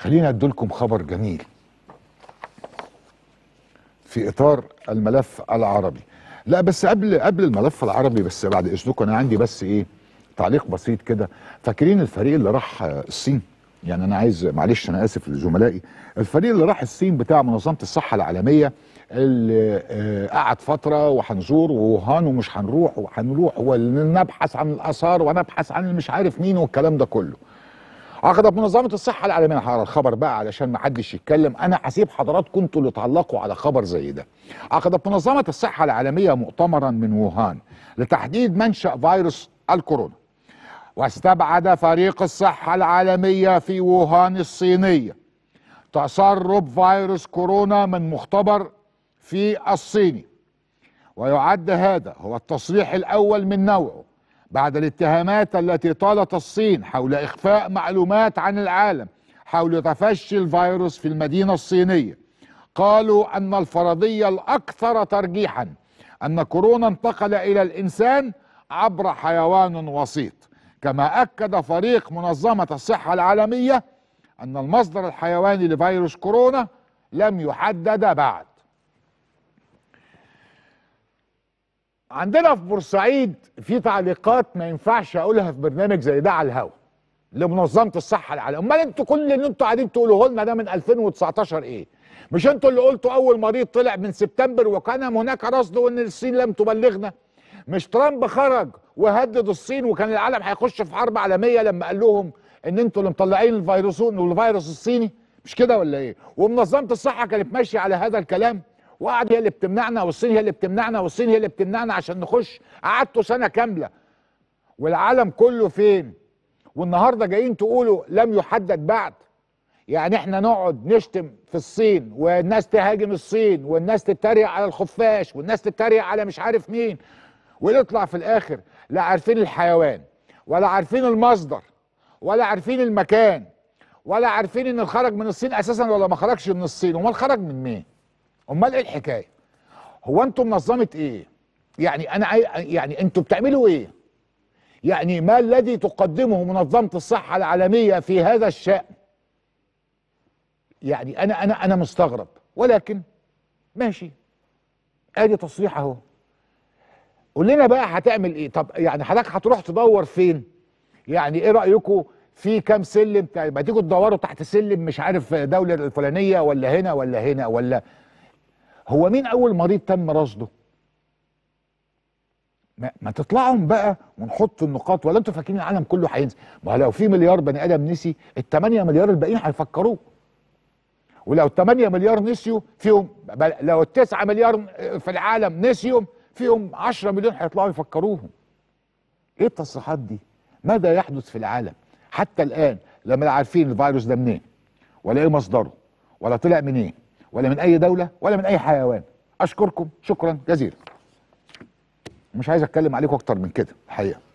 خليني ادلكم خبر جميل في اطار الملف العربي لا بس قبل قبل الملف العربي بس بعد اذنكم انا عندي بس ايه تعليق بسيط كده فاكرين الفريق اللي راح الصين يعني انا عايز معلش انا اسف لزملائي الفريق اللي راح الصين بتاع منظمه الصحه العالميه اللي آه، قعد فتره وهنزور ووهان ومش هنروح وهنروح ونبحث عن الاثار ونبحث عن مش عارف مين والكلام ده كله عقدت منظمه الصحه العالميه على الخبر بقى علشان ما حدش يتكلم انا هسيب حضراتكم انتوا اللي تعلقوا على خبر زي ده عقدت منظمه الصحه العالميه مؤتمرا من ووهان لتحديد منشا فيروس الكورونا واستبعد فريق الصحه العالميه في ووهان الصينيه تسرب فيروس كورونا من مختبر في الصيني ويعد هذا هو التصريح الاول من نوعه بعد الاتهامات التي طالت الصين حول إخفاء معلومات عن العالم حول تفشي الفيروس في المدينة الصينية قالوا أن الفرضية الأكثر ترجيحا أن كورونا انتقل إلى الإنسان عبر حيوان وسيط كما أكد فريق منظمة الصحة العالمية أن المصدر الحيواني لفيروس كورونا لم يحدد بعد عندنا في بورسعيد في تعليقات ما ينفعش اقولها في برنامج زي ده على الهوا لمنظمه الصحه العالميه امال انتوا كل اللي انتوا قاعدين تقولوه لنا ده من 2019 ايه مش انتوا اللي قلتوا اول مريض طلع من سبتمبر وكان هناك رصد وان الصين لم تبلغنا مش ترامب خرج وهدد الصين وكان العالم هيخش في حرب عالميه لما قال لهم ان انتوا اللي مطلعين الفيروسون والفيروس الصيني مش كده ولا ايه ومنظمه الصحه كانت ماشيه على هذا الكلام وقعد هي اللي بتمنعنا والصين هي اللي بتمنعنا والصين هي اللي بتمنعنا عشان نخش قعدتوا سنه كامله والعالم كله فين والنهارده جايين تقولوا لم يحدد بعد يعني احنا نقعد نشتم في الصين والناس تهاجم الصين والناس تتريق على الخفاش والناس تتريق على مش عارف مين ونطلع في الاخر لا عارفين الحيوان ولا عارفين المصدر ولا عارفين المكان ولا عارفين ان خرج من الصين اساسا ولا ما خرجش من الصين وما خرج من مين امال ايه الحكايه هو انتم منظمه ايه يعني انا يعني انتم بتعملوا ايه يعني ما الذي تقدمه منظمه الصحه العالميه في هذا الشان يعني انا انا انا مستغرب ولكن ماشي ادي تصريح اهو قول لنا بقى هتعمل ايه طب يعني حضرتك هتروح تدور فين يعني ايه رايكم في كام سلم طيب ما تيجوا تدوروا تحت سلم مش عارف دوله الفلانيه ولا هنا ولا هنا ولا هو مين اول مريض تم رصده ما, ما تطلعهم بقى ونحط النقاط ولا انتوا فاكرين العالم كله هينسى ما لو في مليار بني ادم نسي ال 8 مليار الباقيين هيفكروه ولو 8 مليار نسيوا فيهم لو ال 9 مليار في العالم نسيوا فيهم 10 مليون هيطلعوا يفكروهم ايه التصريحات دي ماذا يحدث في العالم حتى الان لا عارفين الفيروس ده منين ولا ايه مصدره ولا طلع منين ولا من اي دوله ولا من اي حيوان اشكركم شكرا جزيلا مش عايز اتكلم عليكم اكتر من كده الحقيقه